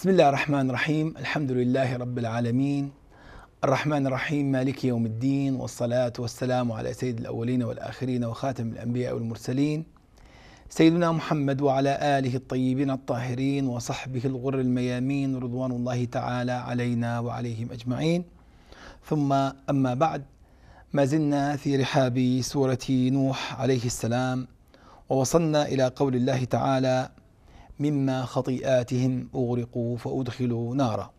بسم الله الرحمن الرحيم الحمد لله رب العالمين الرحمن الرحيم مالك يوم الدين والصلاة والسلام على سيد الأولين والآخرين وخاتم الأنبياء والمرسلين سيدنا محمد وعلى آله الطيبين الطاهرين وصحبه الغر الميامين رضوان الله تعالى علينا وعليهم أجمعين ثم أما بعد ما زلنا في رحاب سورة نوح عليه السلام ووصلنا إلى قول الله تعالى مما خطيئاتهم اغرقوا فادخلوا نارا.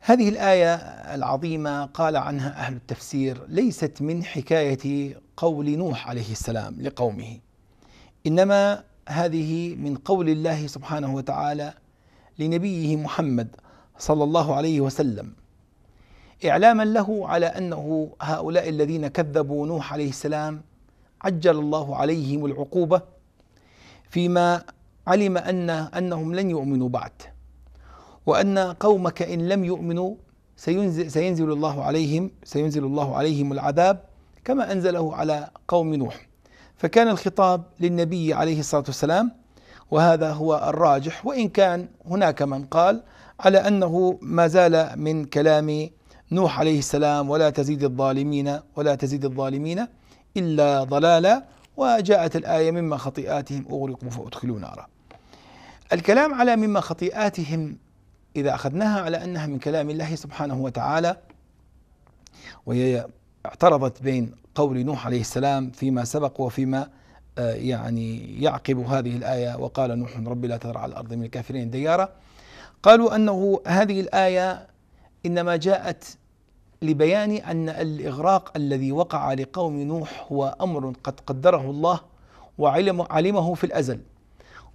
هذه الايه العظيمه قال عنها اهل التفسير ليست من حكايه قول نوح عليه السلام لقومه انما هذه من قول الله سبحانه وتعالى لنبيه محمد صلى الله عليه وسلم اعلاما له على انه هؤلاء الذين كذبوا نوح عليه السلام عجل الله عليهم العقوبه فيما علم أن أنهم لن يؤمنوا بعد وأن قومك إن لم يؤمنوا سينزل, سينزل الله عليهم سينزل الله عليهم العذاب كما أنزله على قوم نوح فكان الخطاب للنبي عليه الصلاة والسلام وهذا هو الراجح وإن كان هناك من قال على أنه ما زال من كلام نوح عليه السلام ولا تزيد الظالمين ولا تزيد الظالمين إلا ضلالا وجاءت الآية مما خطيئاتهم أغرقوا فأدخلوا نارا الكلام على مما خطيئاتهم إذا أخذناها على أنها من كلام الله سبحانه وتعالى وهي اعترضت بين قول نوح عليه السلام فيما سبق وفيما آه، يعني يعقب هذه الآية وقال نوح رب لا تذر على الأرض من الكافرين ديارا قالوا أنه هذه الآية إنما جاءت لبيان أن الإغراق الذي وقع لقوم نوح هو أمر قد قدره الله وعلمه في الأزل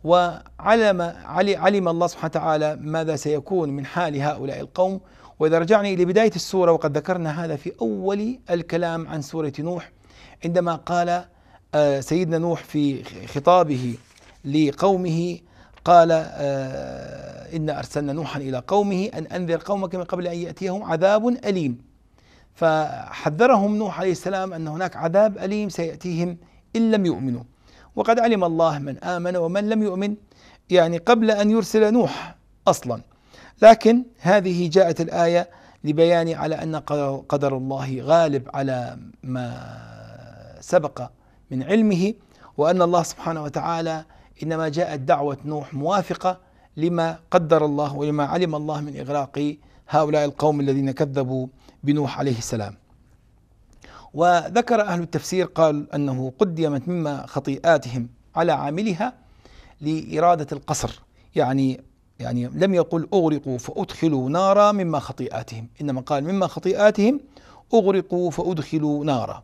وعلم علم الله سبحانه وتعالى ماذا سيكون من حال هؤلاء القوم وإذا رجعنا إلى بداية السورة وقد ذكرنا هذا في أول الكلام عن سورة نوح عندما قال آه، سيدنا نوح في خطابه لقومه قال آه، إنا أرسلنا نوحا إلى قومه أن أنذر قومك من قبل أن يأتيهم عذاب أليم فحذرهم نوح عليه السلام أن هناك عذاب أليم سيأتيهم إن لم يؤمنوا وقد علم الله من آمن ومن لم يؤمن يعني قبل أن يرسل نوح أصلا لكن هذه جاءت الآية لبيان على أن قدر الله غالب على ما سبق من علمه وأن الله سبحانه وتعالى إنما جاءت دعوة نوح موافقة لما قدر الله ولما علم الله من إغراق هؤلاء القوم الذين كذبوا بنوح عليه السلام وذكر أهل التفسير قال أنه قدمت مما خطيئاتهم على عاملها لإرادة القصر يعني يعني لم يقل أغرقوا فأدخلوا نارا مما خطيئاتهم إنما قال مما خطيئاتهم أغرقوا فأدخلوا نارا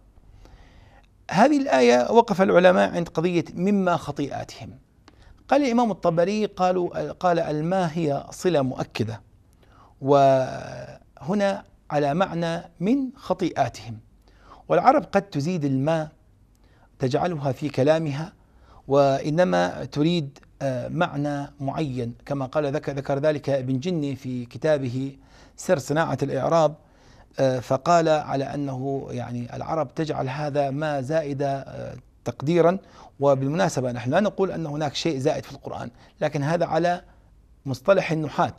هذه الآية وقف العلماء عند قضية مما خطيئاتهم قال الإمام الطبري قالوا قال الما هي صلة مؤكدة وهنا على معنى من خطيئاتهم والعرب قد تزيد الماء تجعلها في كلامها وإنما تريد آه، معنى معين كما قال ذكر, ذكر ذلك ابن جني في كتابه سر صناعة الإعراب آه، فقال على أنه يعني العرب تجعل هذا ما زائد آه، تقديرا وبالمناسبة نحن لا نقول أن هناك شيء زائد في القرآن لكن هذا على مصطلح النحاة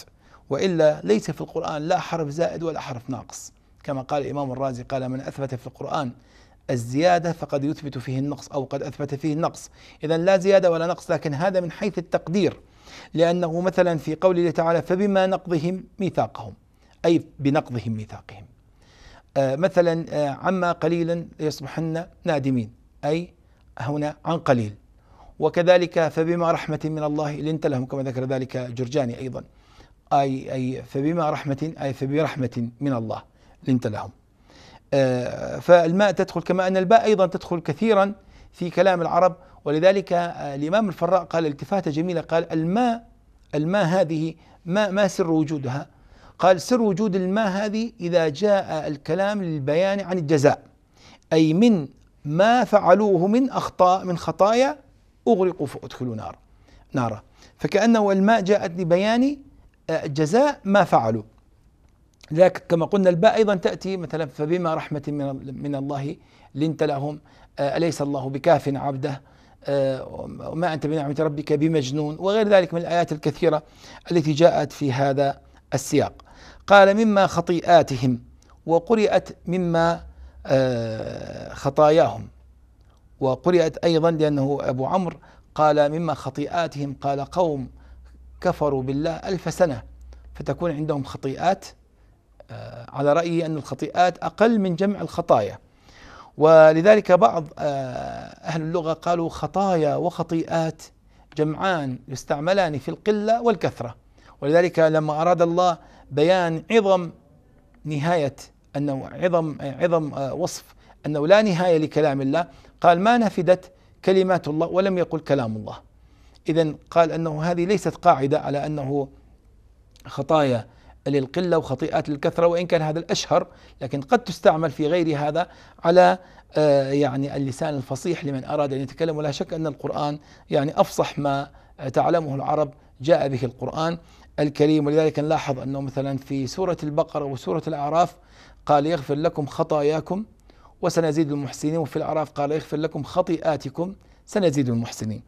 وإلا ليس في القرآن لا حرف زائد ولا حرف ناقص كما قال الإمام الرازي قال من أثبت في القرآن الزيادة فقد يثبت فيه النقص أو قد أثبت فيه النقص إذا لا زيادة ولا نقص لكن هذا من حيث التقدير لأنه مثلا في قوله تعالى فبما نقضهم ميثاقهم أي بنقضهم ميثاقهم آه مثلا آه عما قليلا يصبحن نادمين أي هنا عن قليل وكذلك فبما رحمة من الله لنت لهم كما ذكر ذلك الجرجاني أيضا أي أي فبما رحمة أي فبرحمة من الله لنت لهم آه، فالماء تدخل كما أن الباء أيضا تدخل كثيرا في كلام العرب ولذلك آه، الإمام الفراء قال التفاتة جميلة قال الماء الماء هذه ما ما سر وجودها؟ قال سر وجود الماء هذه إذا جاء الكلام للبيان عن الجزاء أي من ما فعلوه من أخطاء من خطايا أغرقوا فأدخلوا نار نارا فكأنه الماء جاءت لبيان آه، جزاء ما فعلوا لذلك كما قلنا الباء أيضا تأتي مثلا فبما رحمة من الله لنت لهم آه، أليس الله بكاف عبده آه، وما أنت بنعمة ربك بمجنون وغير ذلك من الآيات الكثيرة التي جاءت في هذا السياق قال مما خطيئاتهم وقرئت مما آه، خطاياهم وقرئت أيضا لأنه أبو عمرو قال مما خطيئاتهم قال قوم كفروا بالله ألف سنة فتكون عندهم خطيئات آه، على رأيي أن الخطيئات أقل من جمع الخطايا ولذلك بعض آه، أهل اللغة قالوا خطايا وخطيئات جمعان يستعملان في القلة والكثرة ولذلك لما أراد الله بيان عظم نهاية أنه عظم آه، عظم وصف أنه لا نهاية لكلام الله قال ما نفدت كلمات الله ولم يقل كلام الله إذا قال أنه هذه ليست قاعدة على أنه خطايا للقلة وخطيئات الكثرة وإن كان هذا الأشهر لكن قد تستعمل في غير هذا على آه، يعني اللسان الفصيح لمن أراد أن يتكلم ولا شك أن القرآن يعني أفصح ما تعلمه العرب جاء به القرآن الكريم ولذلك نلاحظ أنه مثلا في سورة البقرة وسورة الأعراف قال يغفر لكم خطاياكم وسنزيد المحسنين وفي الأعراف قال يغفر لكم خطيئاتكم سنزيد المحسنين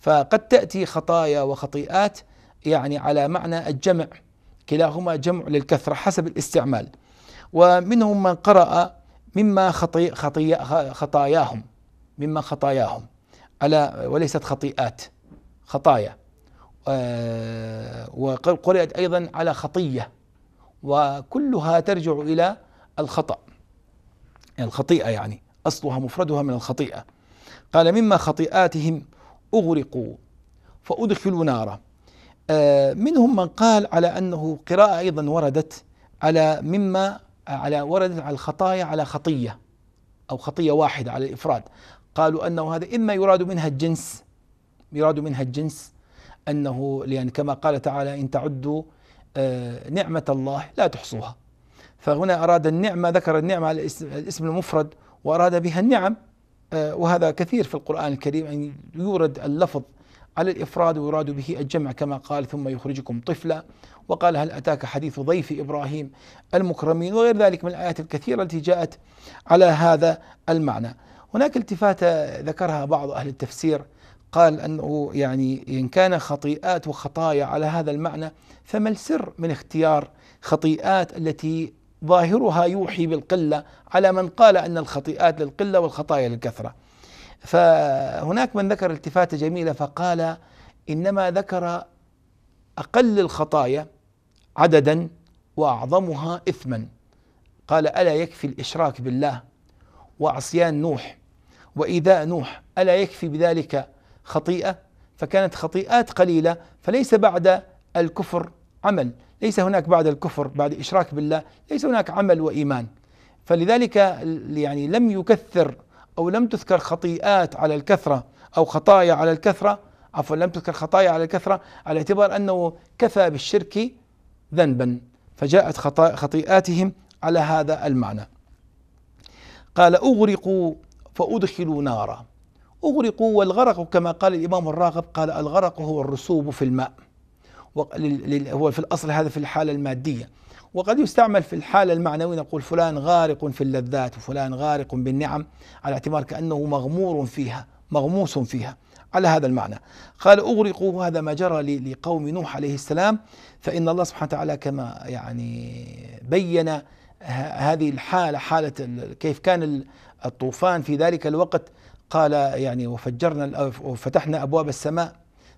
فقد تأتي خطايا وخطيئات يعني على معنى الجمع كلاهما جمع للكثرة حسب الاستعمال ومنهم من قرأ مما خطي خطي خطاياهم مما خطاياهم على وليست خطيئات خطايا آه، وقرأت أيضا على خطية وكلها ترجع إلى الخطأ الخطيئة يعني أصلها مفردها من الخطيئة قال مما خطيئاتهم أغرقوا فأدخلوا نارا آه، منهم من قال على أنه قراءة أيضا وردت على مما على وردت على الخطايا على خطية أو خطية واحدة على الإفراد قالوا أنه هذا إما يراد منها الجنس يراد منها الجنس أنه لأن كما قال تعالى إن تعدوا آه، نعمة الله لا تحصوها فهنا أراد النعمة ذكر النعمة على الاسم المفرد وأراد بها النعم آه، وهذا كثير في القرآن الكريم أن يعني يورد اللفظ على الإفراد ويراد به الجمع كما قال ثم يخرجكم طفلا وقال هل أتاك حديث ضيف إبراهيم المكرمين وغير ذلك من الآيات الكثيرة التي جاءت على هذا المعنى هناك التفاتة ذكرها بعض أهل التفسير قال أنه يعني إن كان خطيئات وخطايا على هذا المعنى فما السر من اختيار خطيئات التي ظاهرها يوحي بالقلة على من قال أن الخطيئات للقلة والخطايا للكثرة فهناك من ذكر التفاته جميله فقال انما ذكر اقل الخطايا عددا واعظمها اثما قال الا يكفي الاشراك بالله وعصيان نوح وايذاء نوح الا يكفي بذلك خطيئه فكانت خطيئات قليله فليس بعد الكفر عمل ليس هناك بعد الكفر بعد اشراك بالله ليس هناك عمل وايمان فلذلك يعني لم يكثر أو لم تذكر خطيئات على الكثرة أو خطايا على الكثرة عفوا لم تذكر خطايا على الكثرة على اعتبار أنه كفى بالشرك ذنبا فجاءت خطيئاتهم على هذا المعنى قال أغرقوا فأدخلوا نارا أغرقوا والغرق كما قال الإمام الراغب قال الغرق هو الرسوب في الماء هو في الأصل هذا في الحالة المادية وقد يستعمل في الحالة المعنوية نقول فلان غارق في اللذات وفلان غارق بالنعم على اعتبار كأنه مغمور فيها مغموس فيها على هذا المعنى قال أغرقوا هذا ما جرى لقوم نوح عليه السلام فإن الله سبحانه وتعالى كما يعني بين هذه الحالة حالة كيف كان الطوفان في ذلك الوقت قال يعني وفجرنا وفتحنا أبواب السماء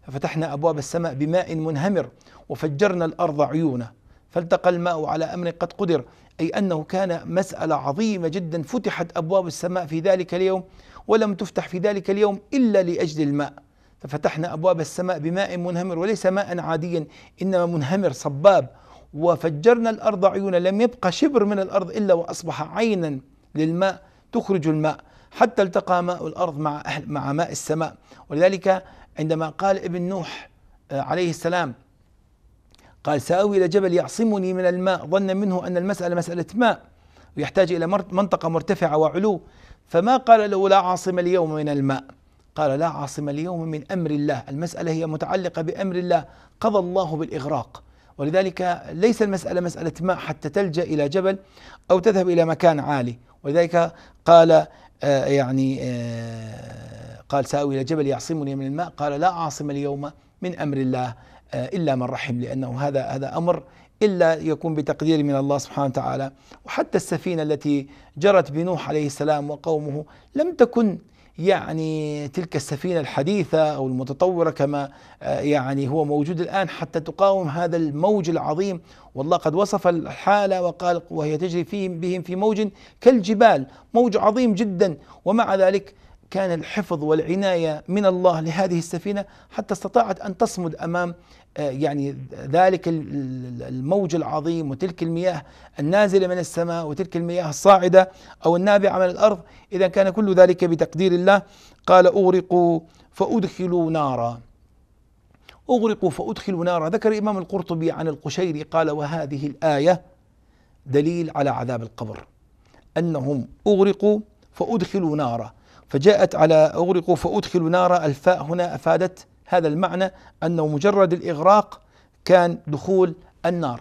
ففتحنا أبواب السماء بماء منهمر وفجرنا الأرض عيونا فالتقى الماء على امر قد قدر اي انه كان مساله عظيمه جدا فتحت ابواب السماء في ذلك اليوم ولم تفتح في ذلك اليوم الا لاجل الماء ففتحنا ابواب السماء بماء منهمر وليس ماء عاديا انما منهمر صباب وفجرنا الارض عيونا لم يبقى شبر من الارض الا واصبح عينا للماء تخرج الماء حتى التقى ماء الارض مع أهل مع ماء السماء ولذلك عندما قال ابن نوح آه، عليه السلام قال سآوي إلى جبل يعصمني من الماء ظن منه أن المسألة مسألة ماء ويحتاج إلى منطقة مرتفعة وعلو فما قال له لا عاصم اليوم من الماء قال لا عاصم اليوم من أمر الله المسألة هي متعلقة بأمر الله قضى الله بالإغراق ولذلك ليس المسألة مسألة ماء حتى تلجأ إلى جبل أو تذهب إلى مكان عالي ولذلك قال آه يعني آه قال سآوي إلى جبل يعصمني من الماء قال لا عاصم اليوم من أمر الله آه، إلا من رحم لأنه هذا هذا أمر إلا يكون بتقدير من الله سبحانه وتعالى وحتى السفينة التي جرت بنوح عليه السلام وقومه لم تكن يعني تلك السفينة الحديثة أو المتطورة كما آه، يعني هو موجود الآن حتى تقاوم هذا الموج العظيم والله قد وصف الحالة وقال وهي تجري فيهم بهم في موج كالجبال موج عظيم جدا ومع ذلك كان الحفظ والعناية من الله لهذه السفينة حتى استطاعت أن تصمد أمام آه، يعني ذلك الموج العظيم وتلك المياه النازله من السماء وتلك المياه الصاعده او النابعه من الارض اذا كان كل ذلك بتقدير الله قال اغرقوا فادخلوا نارا اغرقوا فادخلوا نارا ذكر الامام القرطبي عن القشيري قال وهذه الايه دليل على عذاب القبر انهم اغرقوا فادخلوا نارا فجاءت على اغرقوا فادخلوا نارا الفاء هنا افادت هذا المعنى أنه مجرد الإغراق كان دخول النار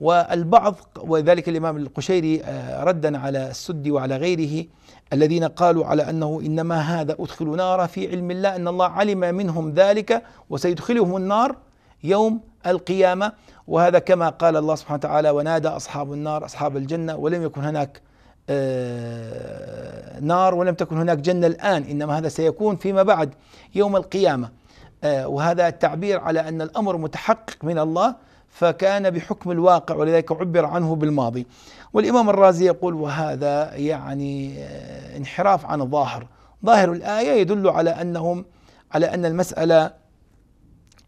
والبعض وذلك الإمام القشيري آه، ردا على السدي وعلى غيره الذين قالوا على أنه إنما هذا أدخل نار في علم الله أن الله علم منهم ذلك وسيدخلهم النار يوم القيامة وهذا كما قال الله سبحانه وتعالى ونادى أصحاب النار أصحاب الجنة ولم يكن هناك آه، نار ولم تكن هناك جنة الآن إنما هذا سيكون فيما بعد يوم القيامة آه، وهذا التعبير على أن الأمر متحقق من الله فكان بحكم الواقع ولذلك عبر عنه بالماضي والإمام الرازي يقول وهذا يعني آه، انحراف عن الظاهر ظاهر الآية يدل على أنهم على أن المسألة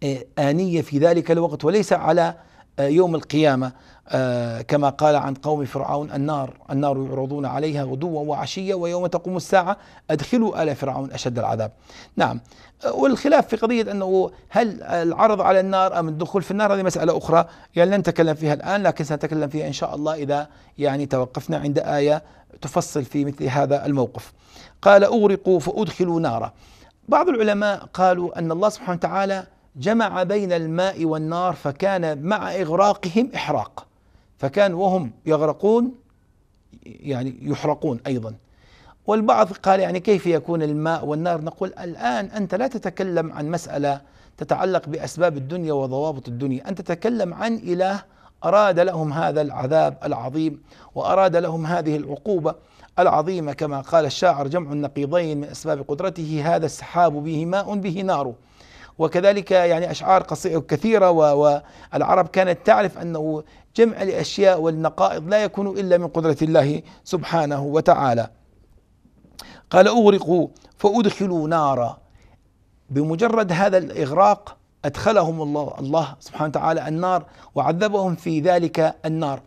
آه، آنية في ذلك الوقت وليس على يوم القيامة آه، كما قال عن قوم فرعون النار النار يعرضون عليها غدوا وعشية ويوم تقوم الساعة أدخلوا آل فرعون أشد العذاب نعم آه، والخلاف في قضية أنه هل العرض على النار أم الدخول في النار هذه مسألة أخرى يعني لن نتكلم فيها الآن لكن سنتكلم فيها إن شاء الله إذا يعني توقفنا عند آية تفصل في مثل هذا الموقف قال أغرقوا فأدخلوا نارا بعض العلماء قالوا أن الله سبحانه وتعالى جمع بين الماء والنار فكان مع إغراقهم إحراق فكان وهم يغرقون يعني يحرقون أيضا والبعض قال يعني كيف يكون الماء والنار نقول الآن أنت لا تتكلم عن مسألة تتعلق بأسباب الدنيا وضوابط الدنيا أنت تتكلم عن إله أراد لهم هذا العذاب العظيم وأراد لهم هذه العقوبة العظيمة كما قال الشاعر جمع النقيضين من أسباب قدرته هذا السحاب به ماء به نار وكذلك يعني أشعار كثيرة والعرب كانت تعرف أنه جمع الأشياء والنقائض لا يكون إلا من قدرة الله سبحانه وتعالى قال أغرقوا فأدخلوا نارا بمجرد هذا الإغراق أدخلهم الله الله سبحانه وتعالى النار وعذبهم في ذلك النار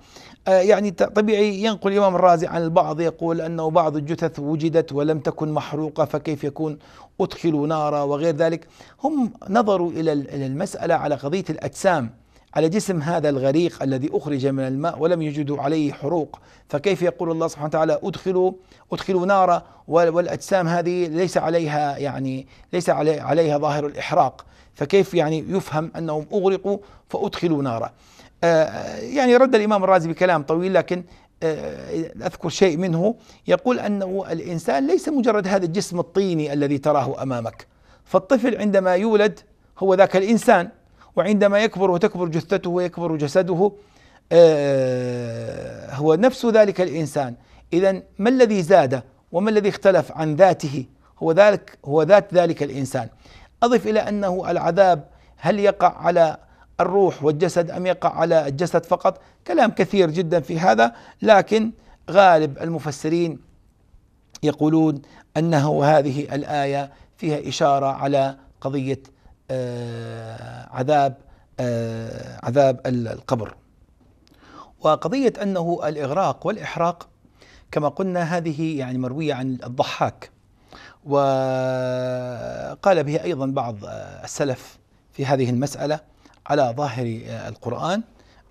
آه، يعني طبيعي ينقل الإمام الرازي عن البعض يقول أنه بعض الجثث وجدت ولم تكن محروقة فكيف يكون أدخلوا نارا وغير ذلك هم نظروا إلى المسألة على قضية الأجسام على جسم هذا الغريق الذي أخرج من الماء ولم يجدوا عليه حروق فكيف يقول الله سبحانه وتعالى أدخلوا أدخلوا نارا والأجسام هذه ليس عليها يعني ليس عليها ظاهر الإحراق فكيف يعني يفهم أنهم أغرقوا فأدخلوا نارا آه، يعني رد الإمام الرازي بكلام طويل لكن آه، أذكر شيء منه يقول أنه الإنسان ليس مجرد هذا الجسم الطيني الذي تراه أمامك فالطفل عندما يولد هو ذاك الإنسان وعندما يكبر وتكبر جثته ويكبر جسده آه، هو نفس ذلك الإنسان إذا ما الذي زاد وما الذي اختلف عن ذاته هو ذلك هو ذات ذلك الإنسان أضف إلى أنه العذاب هل يقع على الروح والجسد أم يقع على الجسد فقط كلام كثير جدا في هذا لكن غالب المفسرين يقولون أنه هذه الآية فيها إشارة على قضية آه، عذاب آه، عذاب القبر وقضية أنه الإغراق والإحراق كما قلنا هذه يعني مروية عن الضحاك وقال بها أيضا بعض آه، السلف في هذه المسألة على ظاهر آه، القرآن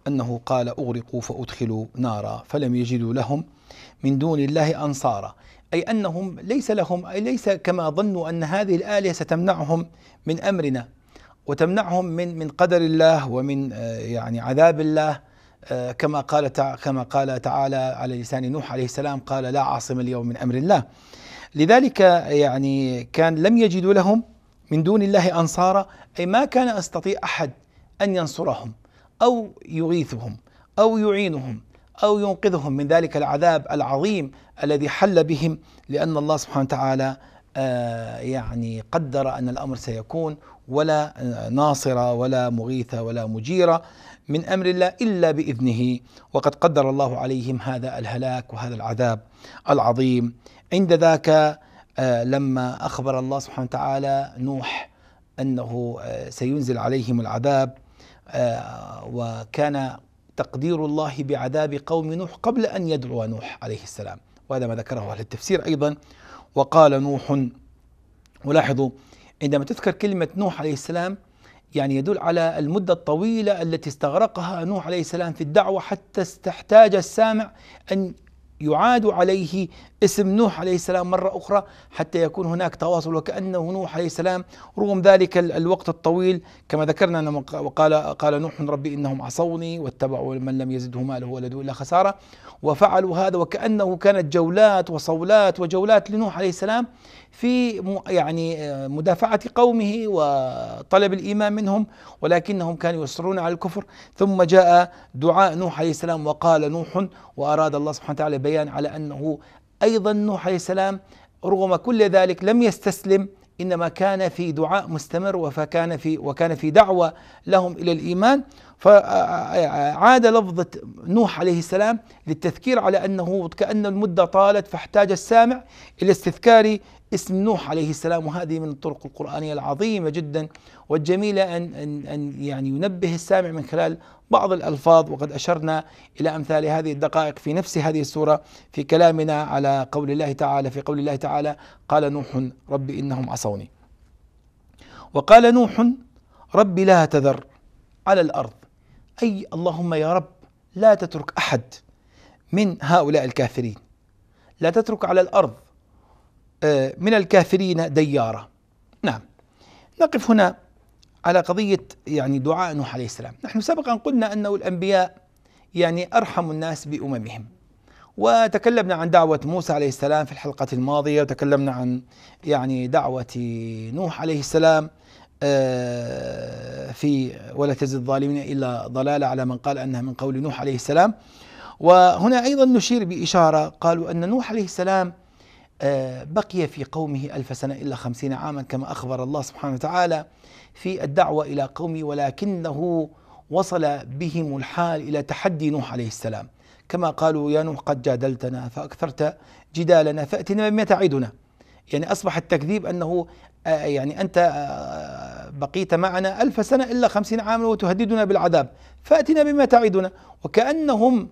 أنه قال أغرقوا فأدخلوا نارا فلم يجدوا لهم من دون الله أنصارا أي أنهم ليس لهم أي ليس كما ظنوا أن هذه الآلهة ستمنعهم من أمرنا وتمنعهم من من قدر الله ومن آه، يعني عذاب الله آه، كما قال كما قال تعالى على لسان نوح عليه السلام قال لا عاصم اليوم من امر الله لذلك يعني كان لم يجدوا لهم من دون الله انصارا اي ما كان استطيع احد أن ينصرهم أو يغيثهم أو يعينهم أو ينقذهم من ذلك العذاب العظيم الذي حل بهم لأن الله سبحانه وتعالى آه، يعني قدر أن الأمر سيكون ولا ناصر ولا مغيث ولا مجير من أمر الله إلا بإذنه وقد قدر الله عليهم هذا الهلاك وهذا العذاب العظيم عند ذاك آه، لما أخبر الله سبحانه وتعالى نوح أنه آه، سينزل عليهم العذاب آه، وكان تقدير الله بعذاب قوم نوح قبل أن يدعو نوح عليه السلام وهذا ما ذكره أهل التفسير أيضا وقال نوح ولاحظوا عندما تذكر كلمة نوح عليه السلام يعني يدل على المدة الطويلة التي استغرقها نوح عليه السلام في الدعوة حتى استحتاج السامع أن يعاد عليه اسم نوح عليه السلام مرة أخرى حتى يكون هناك تواصل وكأنه نوح عليه السلام رغم ذلك الوقت الطويل كما ذكرنا أنه وقال قال نوح ربي إنهم عصوني واتبعوا من لم يزده ماله ولده إلا خسارة وفعلوا هذا وكأنه كانت جولات وصولات وجولات لنوح عليه السلام في يعني آه، مدافعة قومه وطلب الإيمان منهم ولكنهم كانوا يصرون على الكفر ثم جاء دعاء نوح عليه السلام وقال نوح وأراد الله سبحانه وتعالى بيان على أنه أيضا نوح عليه السلام رغم كل ذلك لم يستسلم انما كان في دعاء مستمر وكان في وكان في دعوه لهم الى الايمان فعاد لفظه نوح عليه السلام للتذكير على انه كان المده طالت فاحتاج السامع الى استذكار اسم نوح عليه السلام وهذه من الطرق القرآنية العظيمة جدا والجميلة أن أن أن يعني ينبه السامع من خلال بعض الألفاظ وقد أشرنا إلى أمثال هذه الدقائق في نفس هذه السورة في كلامنا على قول الله تعالى في قول الله تعالى قال نوح رب إنهم عصوني وقال نوح رب لا تذر على الأرض أي اللهم يا رب لا تترك أحد من هؤلاء الكافرين لا تترك على الأرض آه، من الكافرين ديارا نعم نقف هنا على قضية يعني دعاء نوح عليه السلام نحن سبقا قلنا أنه الأنبياء يعني أرحم الناس بأممهم وتكلمنا عن دعوة موسى عليه السلام في الحلقة الماضية وتكلمنا عن يعني دعوة نوح عليه السلام آه، في ولا تزد الظالمين إلا ضلالة على من قال أنها من قول نوح عليه السلام وهنا أيضا نشير بإشارة قالوا أن نوح عليه السلام آه، بقي في قومه ألف سنة إلا خمسين عاما كما أخبر الله سبحانه وتعالى في الدعوة إلى قومه ولكنه وصل بهم الحال إلى تحدي نوح عليه السلام كما قالوا يا نوح قد جادلتنا فأكثرت جدالنا فأتنا بما تعدنا يعني أصبح التكذيب أنه آه، يعني أنت آه، بقيت معنا ألف سنة إلا خمسين عاما وتهددنا بالعذاب فأتنا بما تعدنا وكأنهم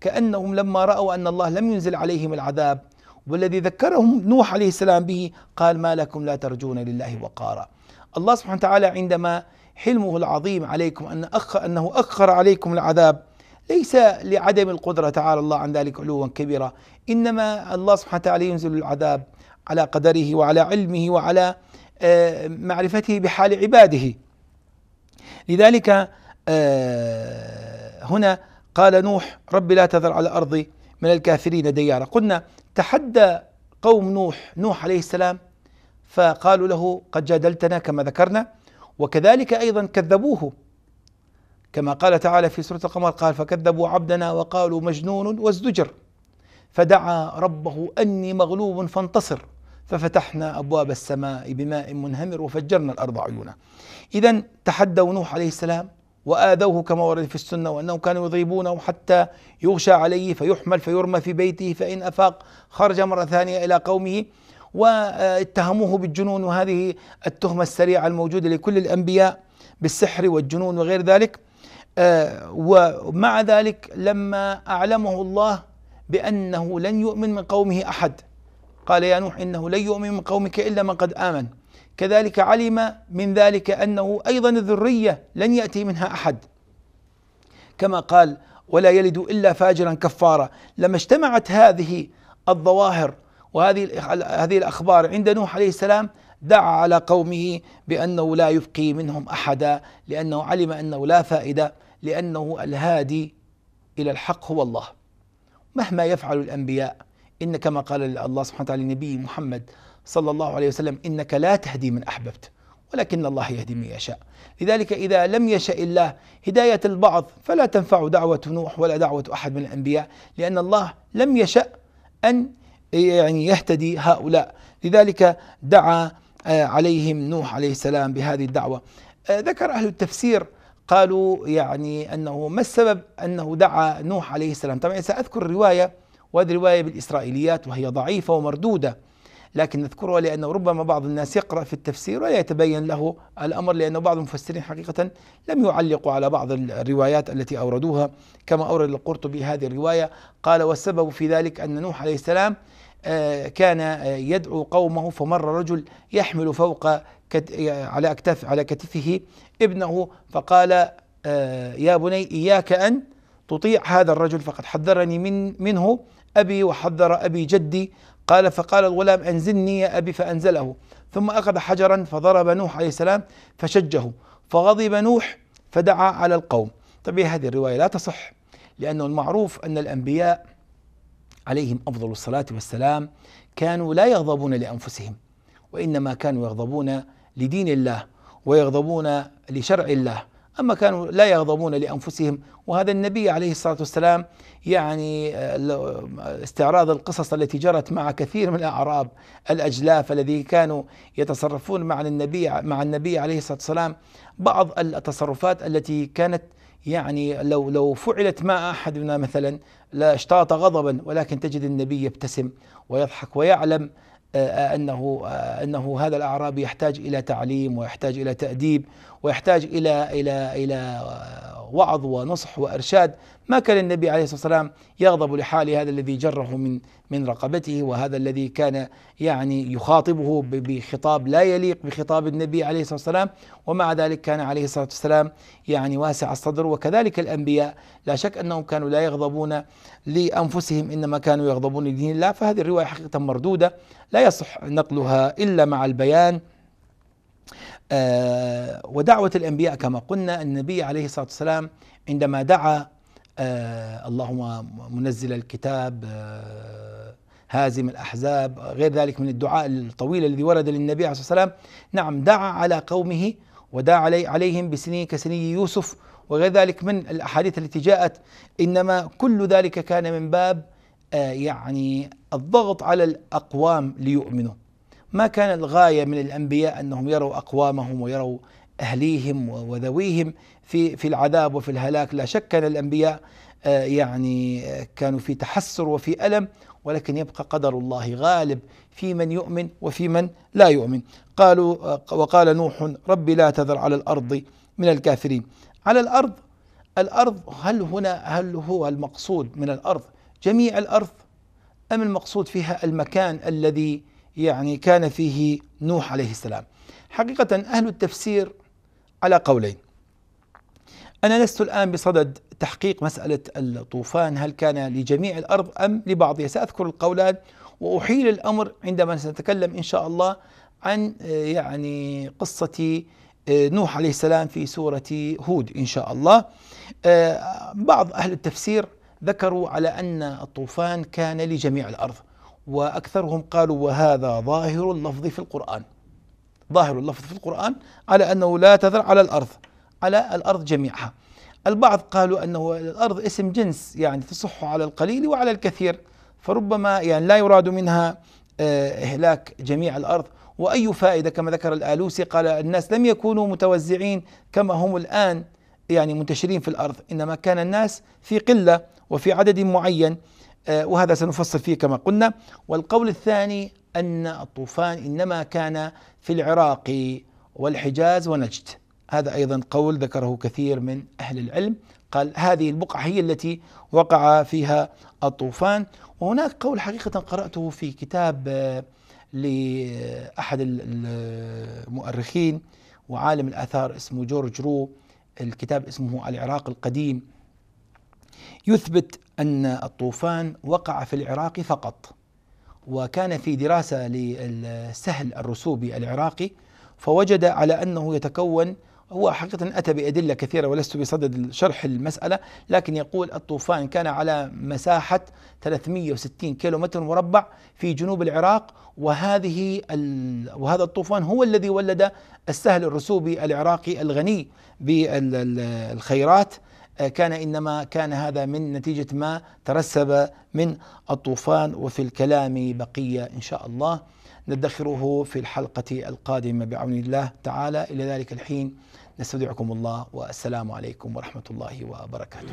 كأنهم لما رأوا أن الله لم ينزل عليهم العذاب والذي ذكرهم نوح عليه السلام به قال ما لكم لا ترجون لله وقارا الله سبحانه وتعالى عندما حلمه العظيم عليكم أن أخ أنه أخر عليكم العذاب ليس لعدم القدرة تعالى الله عن ذلك علوا كبيرا إنما الله سبحانه وتعالى ينزل العذاب على قدره وعلى علمه وعلى آه، معرفته بحال عباده لذلك آه، هنا قال نوح رب لا تذر على أرضي من الكافرين ديارا قلنا تحدى قوم نوح نوح عليه السلام فقالوا له قد جادلتنا كما ذكرنا وكذلك أيضا كذبوه كما قال تعالى في سورة القمر قال فكذبوا عبدنا وقالوا مجنون وازدجر فدعا ربه أني مغلوب فانتصر ففتحنا أبواب السماء بماء منهمر وفجرنا الأرض عيونا إذا تحدوا نوح عليه السلام وآذوه كما ورد في السنة وأنهم كانوا يضربونه حتى يغشى عليه فيحمل فيرمى في بيته فإن أفاق خرج مرة ثانية إلى قومه واتهموه بالجنون وهذه التهمة السريعة الموجودة لكل الأنبياء بالسحر والجنون وغير ذلك آه، ومع ذلك لما أعلمه الله بأنه لن يؤمن من قومه أحد قال يا نوح إنه لن يؤمن من قومك إلا من قد آمن كذلك علم من ذلك انه ايضا الذريه لن ياتي منها احد كما قال ولا يلد الا فاجرا كفارا لما اجتمعت هذه الظواهر وهذه هذه الاخبار عند نوح عليه السلام دعا على قومه بانه لا يبقي منهم احدا لانه علم انه لا فائده لانه الهادي الى الحق هو الله مهما يفعل الانبياء إن كما قال الله سبحانه وتعالى لنبي محمد صلى الله عليه وسلم إنك لا تهدي من أحببت ولكن الله يهدي من يشاء لذلك إذا لم يشاء الله هداية البعض فلا تنفع دعوة نوح ولا دعوة أحد من الأنبياء لأن الله لم يشأ أن يعني يهتدي هؤلاء لذلك دعا آه، عليهم نوح عليه السلام بهذه الدعوة آه، ذكر أهل التفسير قالوا يعني أنه ما السبب أنه دعا نوح عليه السلام طبعا سأذكر الرواية وهذه رواية بالإسرائيليات وهي ضعيفة ومردودة لكن نذكرها لأنه ربما بعض الناس يقرأ في التفسير ولا يتبين له الأمر لأن بعض المفسرين حقيقة لم يعلقوا على بعض الروايات التي أوردوها كما أورد القرطبي هذه الرواية قال والسبب في ذلك أن نوح عليه السلام آه، كان آه، يدعو قومه فمر رجل يحمل فوق آه، على أكتاف على كتفه ابنه فقال يا بني إياك أن تطيع هذا الرجل فقد حذرني من منه أبي وحذر أبي جدي قال فقال الغلام أنزلني يا أبي فأنزله ثم أخذ حجرا فضرب نوح عليه السلام فشجه فغضب نوح فدعا على القوم طيب إيه هذه الرواية لا تصح لأنه المعروف أن الأنبياء عليهم أفضل الصلاة والسلام كانوا لا يغضبون لأنفسهم وإنما كانوا يغضبون لدين الله ويغضبون لشرع الله أما كانوا لا يغضبون لأنفسهم وهذا النبي عليه الصلاة والسلام يعني آه، آه، استعراض القصص التي جرت مع كثير من الأعراب الأجلاف الذي كانوا يتصرفون مع النبي مع النبي عليه الصلاة والسلام بعض التصرفات التي كانت يعني لو لو فعلت مع أحدنا مثلا لاشتاط غضبا ولكن تجد النبي يبتسم ويضحك ويعلم آه، انه آه، انه هذا الاعرابي يحتاج الى تعليم ويحتاج الى تاديب ويحتاج الى الى الى وعظ ونصح وارشاد ما كان النبي عليه الصلاة والسلام يغضب لحال هذا الذي جره من من رقبته وهذا الذي كان يعني يخاطبه بخطاب لا يليق بخطاب النبي عليه الصلاة والسلام ومع ذلك كان عليه الصلاة والسلام يعني واسع الصدر وكذلك الأنبياء لا شك أنهم كانوا لا يغضبون لأنفسهم إنما كانوا يغضبون لدين الله فهذه الرواية حقيقة مردودة لا يصح نقلها إلا مع البيان آه ودعوة الأنبياء كما قلنا النبي عليه الصلاة والسلام عندما دعا آه اللهم منزل الكتاب آه هازم الأحزاب غير ذلك من الدعاء الطويل الذي ورد للنبي عليه الصلاة والسلام نعم دعا على قومه ودعا علي عليهم بسنين كسني يوسف وغير ذلك من الأحاديث التي جاءت إنما كل ذلك كان من باب آه يعني الضغط على الأقوام ليؤمنوا ما كان الغاية من الأنبياء أنهم يروا أقوامهم ويروا أهليهم وذويهم في في العذاب وفي الهلاك لا شك أن الأنبياء آه، يعني آه، كانوا في تحسر وفي ألم ولكن يبقى قدر الله غالب في من يؤمن وفي من لا يؤمن قالوا آه، وقال نوح رب لا تذر على الأرض من الكافرين على الأرض الأرض هل هنا هل هو المقصود من الأرض جميع الأرض أم المقصود فيها المكان الذي يعني كان فيه نوح عليه السلام حقيقة أهل التفسير على قولين أنا لست الآن بصدد تحقيق مسألة الطوفان هل كان لجميع الأرض أم لبعضها سأذكر القولان وأحيل الأمر عندما سنتكلم إن شاء الله عن آه، يعني قصة آه، نوح عليه السلام في سورة هود إن شاء الله آه، بعض أهل التفسير ذكروا على أن الطوفان كان لجميع الأرض وأكثرهم قالوا وهذا ظاهر اللفظ في القرآن ظاهر اللفظ في القرآن على أنه لا تذر على الأرض على الأرض جميعها البعض قالوا أنه الأرض اسم جنس يعني تصح على القليل وعلى الكثير فربما يعني لا يراد منها آه، إهلاك جميع الأرض وأي فائدة كما ذكر الآلوسي قال الناس لم يكونوا متوزعين كما هم الآن يعني منتشرين في الأرض إنما كان الناس في قلة وفي عدد معين آه، وهذا سنفصل فيه كما قلنا والقول الثاني أن الطوفان إنما كان في العراق والحجاز ونجد هذا أيضا قول ذكره كثير من أهل العلم قال هذه البقعة هي التي وقع فيها الطوفان وهناك قول حقيقة قرأته في كتاب آه، لأحد المؤرخين وعالم الآثار اسمه جورج رو الكتاب اسمه العراق القديم يثبت أن الطوفان وقع في العراق فقط وكان في دراسة للسهل الرسوبي العراقي فوجد على أنه يتكون هو حقيقة أتى بأدلة كثيرة ولست بصدد شرح المسألة لكن يقول الطوفان كان على مساحة 360 كيلو متر مربع في جنوب العراق وهذه وهذا الطوفان هو الذي ولد السهل الرسوبي العراقي الغني بالخيرات كان انما كان هذا من نتيجه ما ترسب من الطوفان وفي الكلام بقيه ان شاء الله ندخره في الحلقة القادمة بعون الله تعالى إلى ذلك الحين نستودعكم الله والسلام عليكم ورحمة الله وبركاته